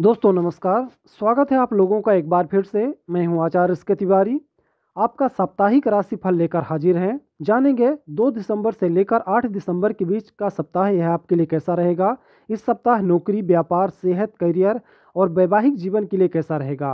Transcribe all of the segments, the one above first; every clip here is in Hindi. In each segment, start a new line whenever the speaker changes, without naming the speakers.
दोस्तों नमस्कार स्वागत है आप लोगों का एक बार फिर से मैं हूं आचार्य इसके तिवारी आपका साप्ताहिक राशि फल लेकर हाजिर हैं जानेंगे 2 दिसंबर से लेकर 8 दिसंबर के बीच का सप्ताह यह आपके लिए कैसा रहेगा इस सप्ताह नौकरी व्यापार सेहत करियर और वैवाहिक जीवन के लिए कैसा रहेगा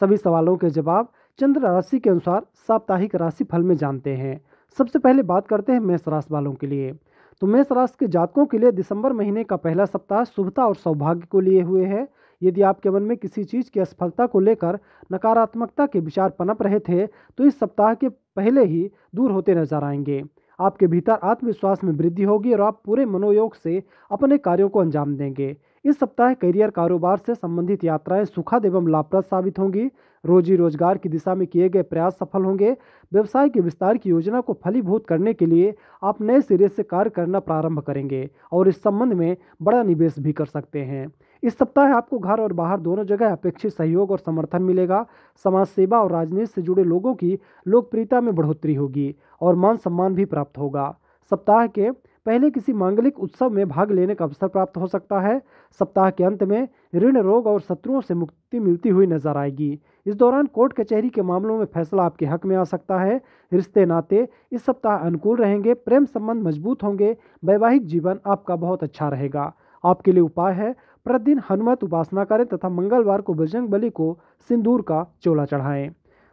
सभी सवालों के जवाब चंद्र राशि के अनुसार साप्ताहिक राशि फल में जानते हैं सबसे पहले बात करते हैं मेष राशि वालों के लिए तो मेष राशि के जातकों के लिए दिसंबर महीने का पहला सप्ताह शुभता और सौभाग्य को लिए हुए है यदि आपके मन में किसी चीज़ की असफलता को लेकर नकारात्मकता के विचार पनप रहे थे तो इस सप्ताह के पहले ही दूर होते नजर आएंगे आपके भीतर आत्मविश्वास में वृद्धि होगी और आप पूरे मनोयोग से अपने कार्यों को अंजाम देंगे इस सप्ताह करियर कारोबार से संबंधित यात्राएं सुखद एवं लाभप्रद साबित होंगी रोजी रोजगार की दिशा में किए गए प्रयास सफल होंगे व्यवसाय के विस्तार की योजना को फलीभूत करने के लिए आप नए सिरे से कार्य करना प्रारंभ करेंगे और इस संबंध में बड़ा निवेश भी कर सकते हैं इस सप्ताह आपको घर और बाहर दोनों जगह अपेक्षित सहयोग और समर्थन मिलेगा समाज सेवा और राजनीति से जुड़े लोगों की लोकप्रियता में बढ़ोतरी होगी और मान सम्मान भी प्राप्त होगा सप्ताह के पहले किसी मांगलिक उत्सव में भाग लेने का अवसर प्राप्त हो सकता है सप्ताह के अंत में ऋण रोग और शत्रुओं से मुक्ति मिलती हुई नजर आएगी इस दौरान कोर्ट कचहरी के मामलों में फैसला आपके हक में आ सकता है रिश्ते नाते इस सप्ताह अनुकूल रहेंगे प्रेम संबंध मजबूत होंगे वैवाहिक जीवन आपका बहुत अच्छा रहेगा आपके लिए उपाय है प्रतिदिन हनुमत उपासना करें तथा मंगलवार को बजरंग बली को सिंदूर का चोला चढ़ाएं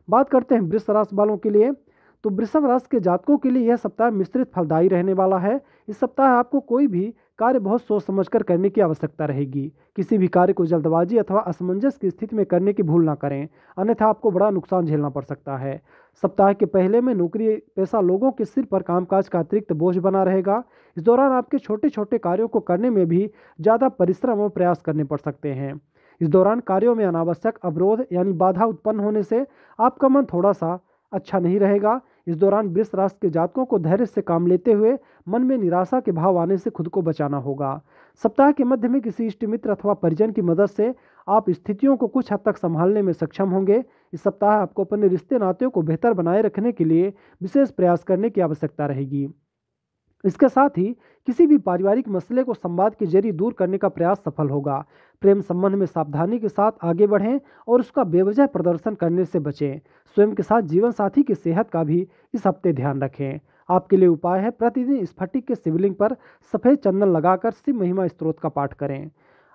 बात करते हैं वृक्ष राशि वालों के लिए तो वृषभ राशि के जातकों के लिए यह सप्ताह मिश्रित फलदायी रहने वाला है इस सप्ताह आपको कोई भी कार्य बहुत सोच समझकर करने की आवश्यकता रहेगी किसी भी कार्य को जल्दबाजी अथवा असमंजस की स्थिति में करने की भूल ना करें अन्यथा आपको बड़ा नुकसान झेलना पड़ सकता है सप्ताह के पहले में नौकरी पेशा लोगों के सिर पर कामकाज का अतिरिक्त बोझ बना रहेगा इस दौरान आपके छोटे छोटे कार्यों को करने में भी ज़्यादा परिश्रम और प्रयास करने पड़ सकते हैं इस दौरान कार्यों में अनावश्यक अवरोध यानी बाधा उत्पन्न होने से आपका मन थोड़ा सा अच्छा नहीं रहेगा इस दौरान वृष राष्ट्र के जातकों को धैर्य से काम लेते हुए मन में निराशा के भाव आने से खुद को बचाना होगा सप्ताह के मध्य में किसी इष्ट मित्र अथवा परिजन की मदद से आप स्थितियों को कुछ हद तक संभालने में सक्षम होंगे इस सप्ताह आपको अपने रिश्ते नातों को बेहतर बनाए रखने के लिए विशेष प्रयास करने की आवश्यकता रहेगी इसके साथ ही किसी भी पारिवारिक मसले को संवाद के जरिए दूर करने का प्रयास सफल होगा प्रेम संबंध में सावधानी के साथ आगे बढ़ें और उसका बेवजह प्रदर्शन करने से बचें स्वयं के साथ जीवन साथी की सेहत का भी इस हफ्ते ध्यान रखें आपके लिए उपाय है प्रतिदिन स्फटिक के शिवलिंग पर सफ़ेद चंदन लगाकर शिव महिमा स्त्रोत का पाठ करें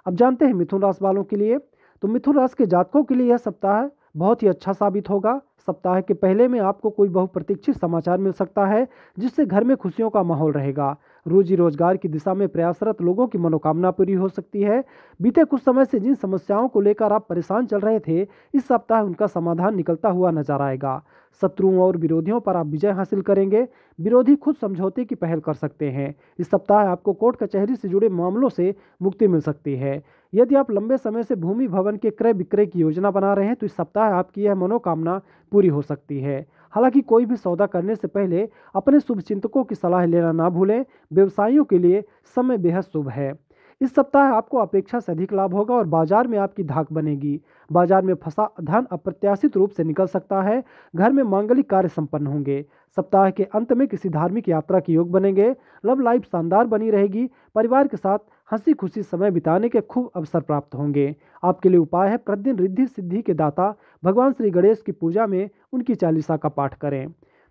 अब जानते हैं मिथुन राशि वालों के लिए तो मिथुन राशि के जातकों के लिए यह सप्ताह बहुत ही अच्छा साबित होगा सप्ताह के पहले में आपको कोई बहुप्रतीक्षित समाचार मिल सकता है जिससे घर में खुशियों का माहौल रहेगा रोजी रोजगार की दिशा में प्रयासरत लोगों की मनोकामना पूरी हो सकती है बीते कुछ समय से जिन समस्याओं को लेकर आप परेशान चल रहे थे इस सप्ताह उनका समाधान निकलता हुआ नजर आएगा शत्रुओं और विरोधियों पर आप विजय हासिल करेंगे विरोधी खुद समझौते की पहल कर सकते हैं इस सप्ताह आपको कोर्ट कचहरी से जुड़े मामलों से मुक्ति मिल सकती है यदि आप लंबे समय से भूमि भवन के क्रय विक्रय की योजना बना रहे हैं तो इस सप्ताह आपकी यह मनोकामना पूरी पूरी हो सकती है हालांकि कोई भी सौदा करने से पहले अपने शुभचिंतकों की सलाह लेना ना भूलें व्यवसायियों के लिए समय बेहद शुभ है इस सप्ताह आपको अपेक्षा से अधिक लाभ होगा और बाजार में आपकी धाक बनेगी बाजार में फंसा धन अप्रत्याशित रूप से निकल सकता है घर में मांगलिक कार्य संपन्न होंगे सप्ताह के अंत में किसी धार्मिक यात्रा के योग बनेंगे लव लाइफ शानदार बनी रहेगी परिवार के साथ हंसी खुशी समय बिताने के खूब अवसर प्राप्त होंगे आपके लिए उपाय है प्रतिदिन रिद्धि सिद्धि के दाता भगवान श्री गणेश की पूजा में उनकी चालीसा का पाठ करें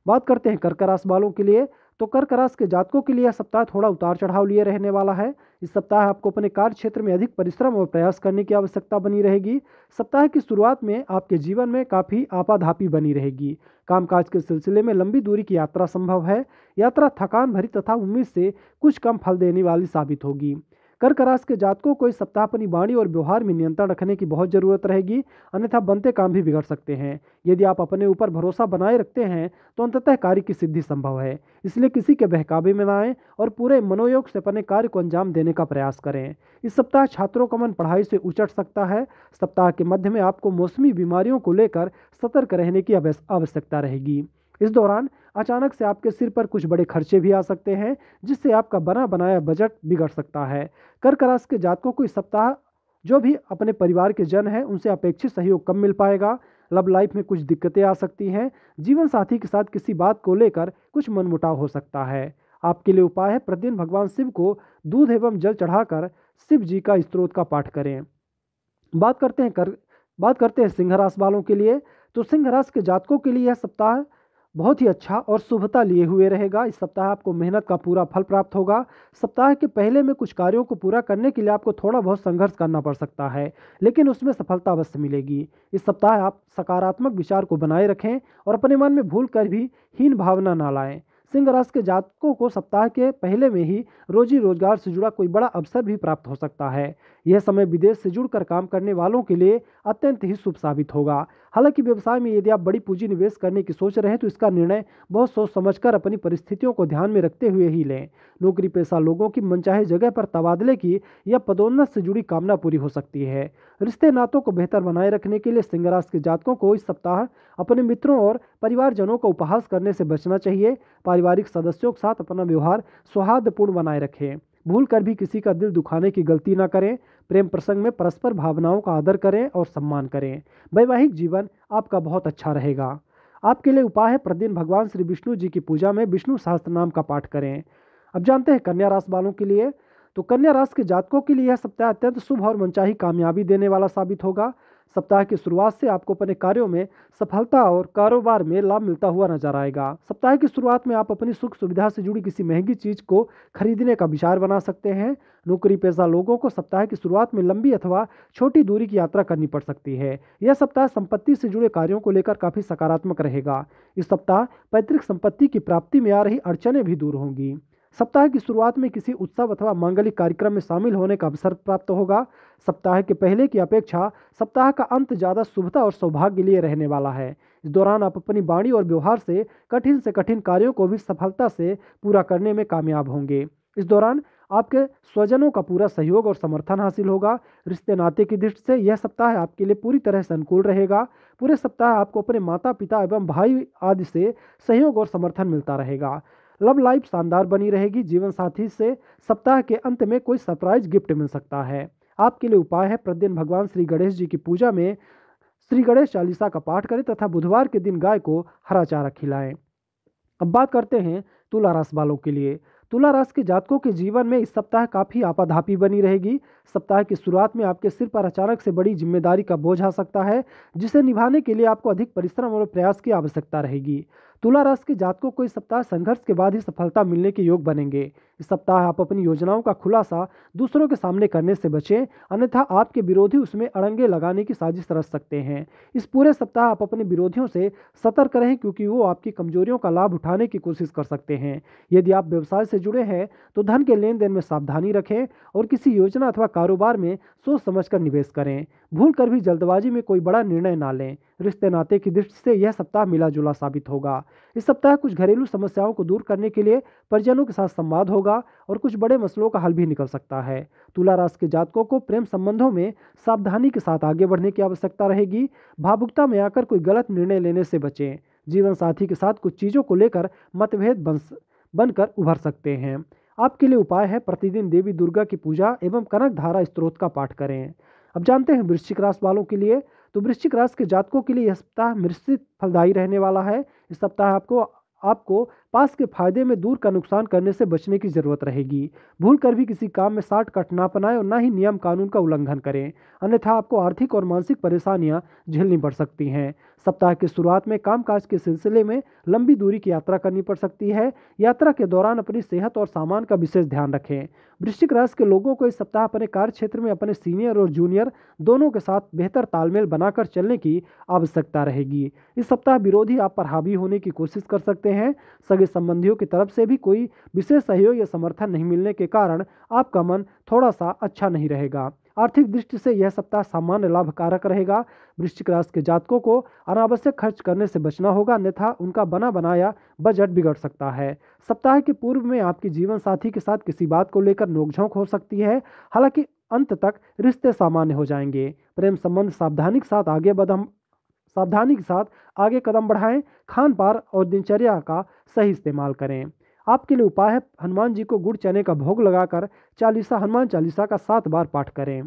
बात करते हैं कर्क राश वालों के लिए तो कर्क राश के जातकों के लिए सप्ताह थोड़ा उतार चढ़ाव लिए रहने वाला है इस सप्ताह आपको अपने कार्य क्षेत्र में अधिक परिश्रम और प्रयास करने की आवश्यकता बनी रहेगी सप्ताह की शुरुआत में आपके जीवन में काफ़ी आपाधापी बनी रहेगी कामकाज के सिलसिले में लंबी दूरी की यात्रा संभव है यात्रा थकान भरी तथा उम्मीद से कुछ कम फल देने वाली साबित होगी कर्क राशि के जातकों को इस सप्ताह अपनी वाणी और व्यवहार में नियंत्रण रखने की बहुत जरूरत रहेगी अन्यथा बनते काम भी बिगड़ सकते हैं यदि आप अपने ऊपर भरोसा बनाए रखते हैं तो अंततः कार्य की सिद्धि संभव है इसलिए किसी के बहकावे में न आए और पूरे मनोयोग से अपने कार्य को अंजाम देने का प्रयास करें इस सप्ताह छात्रों का मन पढ़ाई से उचट सकता है सप्ताह के मध्य में आपको मौसमी बीमारियों को लेकर सतर्क रहने की आवश्यकता रहेगी इस दौरान अचानक से आपके सिर पर कुछ बड़े खर्चे भी आ सकते हैं जिससे आपका बना बनाया बजट बिगड़ सकता है कर्क राशि के जातकों को इस सप्ताह जो भी अपने परिवार के जन हैं उनसे अपेक्षित सहयोग कम मिल पाएगा लव लाइफ में कुछ दिक्कतें आ सकती हैं जीवन साथी के साथ किसी बात को लेकर कुछ मनमुटाव हो सकता है आपके लिए उपाय है प्रतिदिन भगवान शिव को दूध एवं जल चढ़ाकर शिव जी का स्त्रोत का पाठ करें बात करते हैं कर बात करते हैं सिंह राशि वालों के लिए तो सिंह राशि के जातकों के लिए यह सप्ताह बहुत ही अच्छा और शुभता लिए हुए रहेगा इस सप्ताह आपको मेहनत का पूरा फल प्राप्त होगा सप्ताह के पहले में कुछ कार्यों को पूरा करने के लिए आपको थोड़ा बहुत संघर्ष करना पड़ सकता है लेकिन उसमें सफलता अवश्य मिलेगी इस सप्ताह आप सकारात्मक विचार को बनाए रखें और अपने मन में भूल कर भी हीन भावना ना लाएँ सिंह राशि के जातकों को सप्ताह के पहले में ही रोजी रोजगार से जुड़ा कोई बड़ा अवसर भी प्राप्त हो सकता है यह समय विदेश से जुड़कर काम करने वालों के लिए अत्यंत ही शुभ साबित होगा हालांकि व्यवसाय में यदि आप बड़ी पूंजी निवेश करने की सोच रहे हैं तो इसका निर्णय बहुत सोच समझकर अपनी परिस्थितियों को ध्यान में रखते हुए ही लें नौकरी पेशा लोगों की मनचाहे जगह पर तबादले की या पदोन्नत से जुड़ी कामना पूरी हो सकती है रिश्ते नातों को बेहतर बनाए रखने के लिए सिंहराज के जातकों को इस सप्ताह अपने मित्रों और परिवारजनों का उपहास करने से बचना चाहिए पारिवारिक सदस्यों के साथ अपना व्यवहार सौहार्दपूर्ण बनाए रखें भूल कर भी किसी का दिल दुखाने की गलती ना करें प्रेम प्रसंग में परस्पर भावनाओं का आदर करें और सम्मान करें वैवाहिक जीवन आपका बहुत अच्छा रहेगा आपके लिए उपाय है प्रतिदिन भगवान श्री विष्णु जी की पूजा में विष्णु सहस्त्र नाम का पाठ करें अब जानते हैं कन्या राशि वालों के लिए तो कन्या राशि के जातकों के लिए यह सप्ताह अत्यंत शुभ और मनचाही कामयाबी देने वाला साबित होगा सप्ताह की शुरुआत से आपको अपने कार्यों में सफलता और कारोबार में लाभ मिलता हुआ नजर आएगा सप्ताह की शुरुआत में आप अपनी सुख सुविधा से जुड़ी किसी महंगी चीज को खरीदने का विचार बना सकते हैं नौकरी पेशा लोगों को सप्ताह की शुरुआत में लंबी अथवा छोटी दूरी की यात्रा करनी पड़ सकती है यह सप्ताह संपत्ति से जुड़े कार्यों को लेकर काफी सकारात्मक रहेगा इस सप्ताह पैतृक संपत्ति की प्राप्ति में आ रही अड़चने भी दूर होंगी सप्ताह की शुरुआत में किसी उत्सव अथवा मांगलिक कार्यक्रम में शामिल होने का अवसर प्राप्त होगा सप्ताह के पहले की अपेक्षा सप्ताह का अंत ज़्यादा शुभता और सौभाग्य लिए रहने वाला है इस दौरान आप अपनी वाणी और व्यवहार से कठिन से कठिन कार्यों को भी सफलता से पूरा करने में कामयाब होंगे इस दौरान आपके स्वजनों का पूरा सहयोग और समर्थन हासिल होगा रिश्ते नाते की दृष्टि से यह सप्ताह आपके लिए पूरी तरह से अनुकूल रहेगा पूरे सप्ताह आपको अपने माता पिता एवं भाई आदि से सहयोग और समर्थन मिलता रहेगा लव लाइफ शानदार बनी रहेगी जीवन साथी से सप्ताह के अंत में कोई सरप्राइज गिफ्ट मिल सकता है आपके लिए उपाय है प्रतिदिन भगवान श्री गणेश जी की पूजा में श्री गणेश चालीसा का पाठ करें तथा बुधवार के दिन गाय को हरा चारा खिलाएं अब बात करते हैं तुला राशि वालों के लिए तुला राशि के जातकों के जीवन में इस सप्ताह काफ़ी आपाधापी बनी रहेगी सप्ताह की शुरुआत में आपके सिर पर अचानक से बड़ी जिम्मेदारी का बोझ आ सकता है जिसे निभाने के लिए आपको अधिक परिश्रम और प्रयास की आवश्यकता रहेगी तुला राशि के जातकों को इस सप्ताह संघर्ष के बाद ही सफलता मिलने के योग बनेंगे इस सप्ताह आप अपनी योजनाओं का खुलासा दूसरों के सामने करने से बचें अन्यथा आपके विरोधी उसमें अड़ंगे लगाने की साजिश रच सकते हैं इस पूरे सप्ताह आप अपने विरोधियों से सतर्क रहें क्योंकि वो आपकी कमजोरियों का लाभ उठाने की कोशिश कर सकते हैं यदि आप व्यवसाय से जुड़े हैं तो धन के लेन देन में सावधानी रखें और किसी योजना अथवा कारोबार में सोच समझ निवेश करें भूल कर भी जल्दबाजी में कोई बड़ा निर्णय ना लें रिश्ते नाते की दृष्टि से यह सप्ताह मिला जुला साबित होगा इस सप्ताह कुछ घरेलू समस्याओं को दूर करने के लिए परिजनों के साथ संवाद होगा और कुछ बड़े मसलों का हल भी निकल सकता है तुला राशि के जातकों को प्रेम संबंधों में सावधानी के साथ आगे बढ़ने की आवश्यकता रहेगी भावुकता में आकर कोई गलत निर्णय लेने से बचें जीवन साथी के साथ कुछ चीज़ों को लेकर मतभेद बन बनकर उभर सकते हैं आपके लिए उपाय है प्रतिदिन देवी दुर्गा की पूजा एवं कनक धारा स्त्रोत का पाठ करें अब जानते हैं वृश्चिक राशि वालों के लिए तो वृश्चिक राशि के जातकों के लिए यह सप्ताह मिश्रित फलदायी रहने वाला है इस सप्ताह आपको आपको पास के फायदे में दूर का नुकसान करने से बचने की जरूरत रहेगी भूल कर भी किसी काम में साठ कट ना अपनाएं और ना ही नियम कानून का उल्लंघन करें अन्यथा आपको आर्थिक और मानसिक परेशानियां झेलनी पड़ सकती हैं सप्ताह की शुरुआत में कामकाज के सिलसिले में लंबी दूरी की यात्रा करनी पड़ सकती है यात्रा के दौरान अपनी सेहत और सामान का विशेष ध्यान रखें वृश्चिक राशि के लोगों को इस सप्ताह अपने कार्य क्षेत्र में अपने सीनियर और जूनियर दोनों के साथ बेहतर तालमेल बनाकर चलने की आवश्यकता रहेगी इस सप्ताह विरोधी आप पर हावी होने की कोशिश कर सकते हैं सगे संबंधियों की तरफ से भी कोई विशेष सहयोग या समर्थन नहीं मिलने के कारण आपका मन थोड़ा सा अच्छा नहीं रहेगा आर्थिक दृष्टि से यह सप्ताह सामान्य लाभकारक रहेगा वृश्चिक राशि के जातकों को अनावश्यक खर्च करने से बचना होगा अन्यथा उनका बना बनाया बजट बिगड़ सकता है सप्ताह के पूर्व में आपकी जीवन साथी के साथ किसी बात को लेकर नोकझोंक हो सकती है हालांकि अंत तक रिश्ते सामान्य हो जाएंगे प्रेम संबंध सावधानी के साथ आगे बढ़ सावधानी के साथ आगे कदम बढ़ाएं खान पान और दिनचर्या का सही इस्तेमाल करें आपके लिए उपाय है हनुमान जी को गुड़ चने का भोग लगाकर चालीसा हनुमान चालीसा का सात बार पाठ करें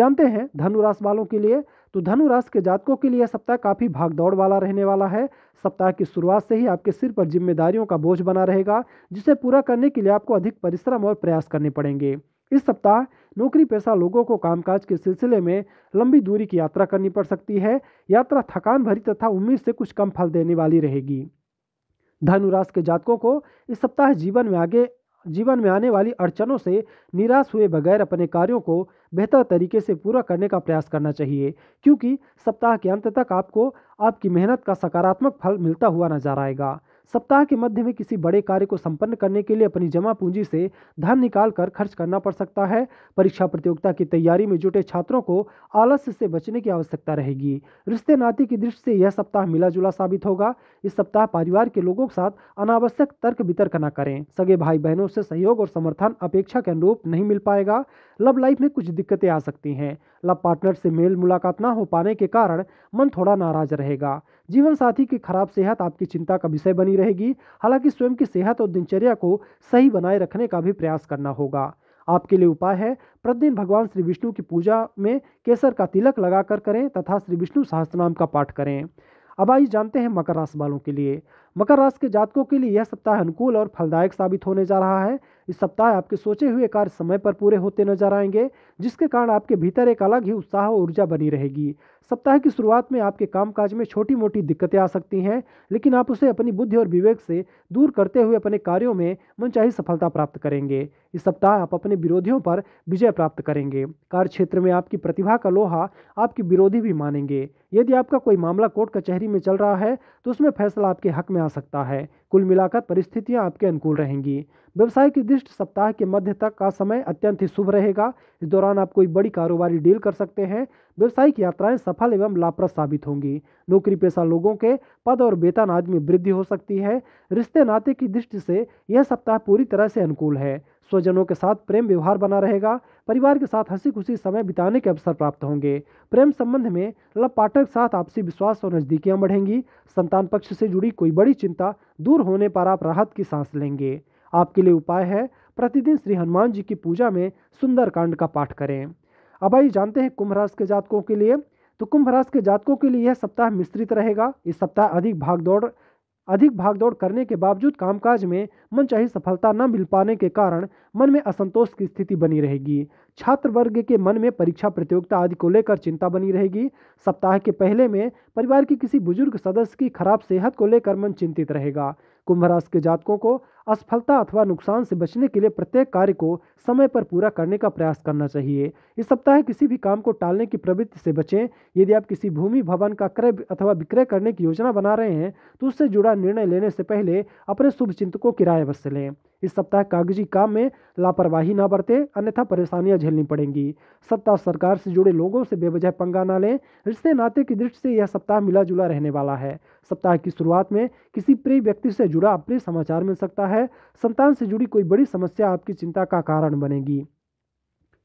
जानते हैं धनुराश वालों के लिए तो धनुराश के जातकों के लिए सप्ताह काफ़ी भाग दौड़ वाला रहने वाला है सप्ताह की शुरुआत से ही आपके सिर पर जिम्मेदारियों का बोझ बना रहेगा जिसे पूरा करने के लिए आपको अधिक परिश्रम और प्रयास करने पड़ेंगे इस सप्ताह नौकरी पेशा लोगों को कामकाज के सिलसिले में लंबी दूरी की यात्रा करनी पड़ सकती है यात्रा थकान भरी तथा उम्मीद से कुछ कम फल देने वाली रहेगी धनुराश के जातकों को इस सप्ताह जीवन में आगे जीवन में आने वाली अड़चनों से निराश हुए बगैर अपने कार्यों को बेहतर तरीके से पूरा करने का प्रयास करना चाहिए क्योंकि सप्ताह के अंत तक आपको आपकी मेहनत का सकारात्मक फल मिलता हुआ नजर आएगा सप्ताह के मध्य में किसी बड़े कार्य को संपन्न करने के लिए अपनी जमा पूंजी से धन निकाल कर खर्च करना पड़ सकता है परीक्षा प्रतियोगिता की तैयारी में जुटे छात्रों को आलस्य से बचने की आवश्यकता रहेगी रिश्ते नाते की दृष्टि से यह सप्ताह मिला जुला साबित होगा इस सप्ताह परिवार के लोगों के साथ अनावश्यक तर्क वितर्क न करें सगे भाई बहनों से सहयोग और समर्थन अपेक्षा के अनुरूप नहीं मिल पाएगा लव लाइफ में कुछ दिक्कतें आ सकती हैं लव पार्टनर से मेल मुलाकात ना हो पाने के कारण मन थोड़ा नाराज रहेगा जीवन साथी की खराब सेहत आपकी चिंता का विषय बनी रहेगी हालांकि स्वयं की सेहत और दिनचर्या को सही बनाए रखने का भी प्रयास करना होगा आपके लिए उपाय है प्रतिदिन भगवान श्री विष्णु की पूजा में केसर का तिलक लगाकर करें तथा श्री विष्णु सहस्त्रनाम का पाठ करें अब आइए जानते हैं मकर राशि वालों के लिए मकर राशि के जातकों के लिए यह सप्ताह अनुकूल और फलदायक साबित होने जा रहा है इस सप्ताह आपके सोचे हुए कार्य समय पर पूरे होते नजर आएंगे जिसके कारण आपके भीतर एक अलग ही उत्साह और ऊर्जा बनी रहेगी सप्ताह की शुरुआत में आपके कामकाज में छोटी मोटी दिक्कतें आ सकती हैं लेकिन आप उसे अपनी बुद्धि और विवेक से दूर करते हुए अपने कार्यों में मनचाही सफलता प्राप्त करेंगे इस सप्ताह आप अपने विरोधियों पर विजय प्राप्त करेंगे कार्य क्षेत्र में आपकी प्रतिभा का लोहा आपकी विरोधी भी मानेंगे यदि आपका कोई मामला कोर्ट कचहरी में चल रहा है तो उसमें फैसला आपके हक में आ सकता है कुल मिलाकर परिस्थितियां आपके अनुकूल रहेंगी व्यवसाय की दृष्टि सप्ताह के मध्य तक का समय अत्यंत ही शुभ रहेगा इस दौरान आप कोई बड़ी कारोबारी डील कर सकते हैं व्यवसायिक यात्राएं सफल एवं लाभप्रद साबित होंगी नौकरी पेशा लोगों के पद और वेतन आदि में वृद्धि हो सकती है रिश्ते नाते की दृष्टि से यह सप्ताह पूरी तरह से अनुकूल है स्वजनों के साथ प्रेम व्यवहार बना रहेगा परिवार के साथ हंसी खुशी समय बिताने के अवसर प्राप्त होंगे प्रेम संबंध में लव पार्टनर के साथ आपसी विश्वास और नज़दीकियाँ बढ़ेंगी संतान पक्ष से जुड़ी कोई बड़ी चिंता दूर होने पर आप राहत की सांस लेंगे आपके लिए उपाय है प्रतिदिन श्री हनुमान जी की पूजा में सुंदरकांड का पाठ करें अब आइए जानते हैं कुंभ राशि के जातकों के लिए तो कुंभ राशि के जातकों के लिए यह सप्ताह मिश्रित रहेगा इस सप्ताह अधिक भागदौड़ अधिक भागदौड़ करने के बावजूद कामकाज में मनचाही सफलता न मिल पाने के कारण मन में असंतोष की स्थिति बनी रहेगी छात्र वर्ग के मन में परीक्षा प्रतियोगिता आदि को लेकर चिंता बनी रहेगी सप्ताह के पहले में परिवार के किसी बुजुर्ग सदस्य की खराब सेहत को लेकर मन चिंतित रहेगा कुंभ राशि के जातकों को असफलता अथवा नुकसान से बचने के लिए प्रत्येक कार्य को समय पर पूरा करने का प्रयास करना चाहिए इस सप्ताह किसी भी काम को टालने की प्रवृत्ति से बचें यदि आप किसी भूमि भवन का क्रय अथवा विक्रय करने की योजना बना रहे हैं तो उससे जुड़ा निर्णय लेने से पहले अपने शुभ चिंतकों किराए अवश्य लें इस सप्ताह कागजी काम में लापरवाही ना बरतें अन्यथा परेशानियां झेलनी पड़ेंगी सत्ता सरकार से जुड़े लोगों से बेवजह पंगा ना लें रिश्ते नाते की दृष्टि से यह सप्ताह मिला जुला रहने वाला है सप्ताह की शुरुआत में किसी प्रिय व्यक्ति से जुड़ा अप्रिय समाचार मिल सकता है है संतान से जुड़ी कोई बड़ी समस्या आपकी चिंता का कारण बनेगी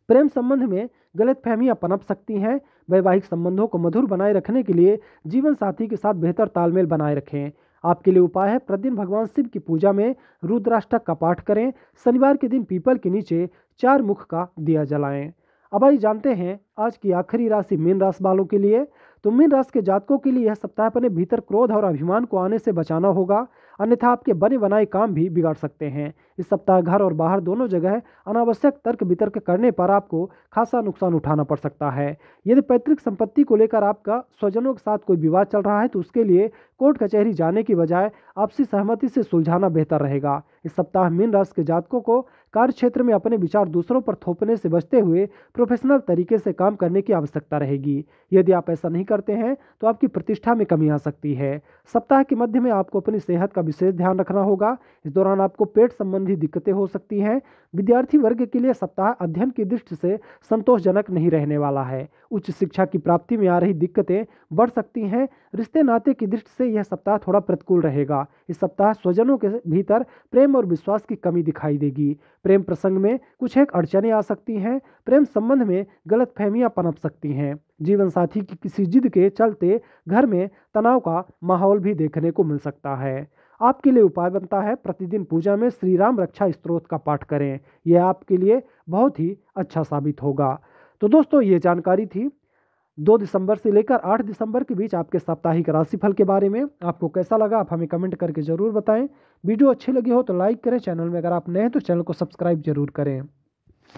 प्रेम संबंध में गलत फहमियाँ पनप सकती हैं वैवाहिक संबंधों को मधुर बनाए रखने के लिए जीवन साथी के साथ बेहतर तालमेल बनाए रखें आपके लिए उपाय है प्रतिदिन भगवान शिव की पूजा में रुद्राष्टक का पाठ करें शनिवार के दिन पीपल के नीचे चार मुख का दिया जलाएं अब आइए जानते हैं आज की आखिरी राशि मीन राशि वालों के लिए तो मीन राशि के जातकों के लिए यह सप्ताह अपने भीतर क्रोध और अभिमान को आने से बचाना होगा अन्यथा आपके बने बनाए काम भी बिगाड़ सकते हैं इस सप्ताह घर और बाहर दोनों जगह अनावश्यक तर्क वितर्क करने पर आपको खासा नुकसान उठाना पड़ सकता है यदि पैतृक संपत्ति को लेकर आपका स्वजनों के साथ कोई विवाद चल रहा है तो उसके लिए कोर्ट कचहरी जाने की बजाय आपसी सहमति से सुलझाना बेहतर रहेगा इस सप्ताह मीन राशि के जातकों को कार्यक्षेत्र में अपने विचार दूसरों पर थोपने से बचते हुए प्रोफेशनल तरीके से काम करने की आवश्यकता रहेगी यदि आप ऐसा नहीं करते हैं तो आपकी प्रतिष्ठा में कमी आ सकती है सप्ताह के मध्य में आपको अपनी सेहत का विशेष ध्यान रखना होगा इस दौरान आपको पेट संबंधी दिक्कतें हो सकती हैं विद्यार्थी वर्ग के लिए सप्ताह अध्ययन की दृष्टि से संतोषजनक नहीं रहने वाला है उच्च शिक्षा की प्राप्ति में आ रही दिक्कतें बढ़ सकती हैं रिश्ते नाते की दृष्टि से यह सप्ताह थोड़ा प्रतिकूल रहेगा इस सप्ताह स्वजनों के भीतर प्रेम और विश्वास की कमी दिखाई देगी प्रेम प्रसंग में कुछ एक अड़चने आ सकती हैं प्रेम संबंध में गलत फहमियाँ पनप सकती हैं जीवन साथी की किसी जिद के चलते घर में तनाव का माहौल भी देखने को मिल सकता है आपके लिए उपाय बनता है प्रतिदिन पूजा में श्री राम रक्षा स्त्रोत का पाठ करें यह आपके लिए बहुत ही अच्छा साबित होगा तो दोस्तों ये जानकारी थी दो दिसंबर से लेकर आठ दिसंबर के बीच आपके साप्ताहिक राशिफल के बारे में आपको कैसा लगा आप हमें कमेंट करके ज़रूर बताएं वीडियो अच्छी लगी हो तो लाइक करें चैनल में अगर आप नए हैं तो चैनल को सब्सक्राइब जरूर करें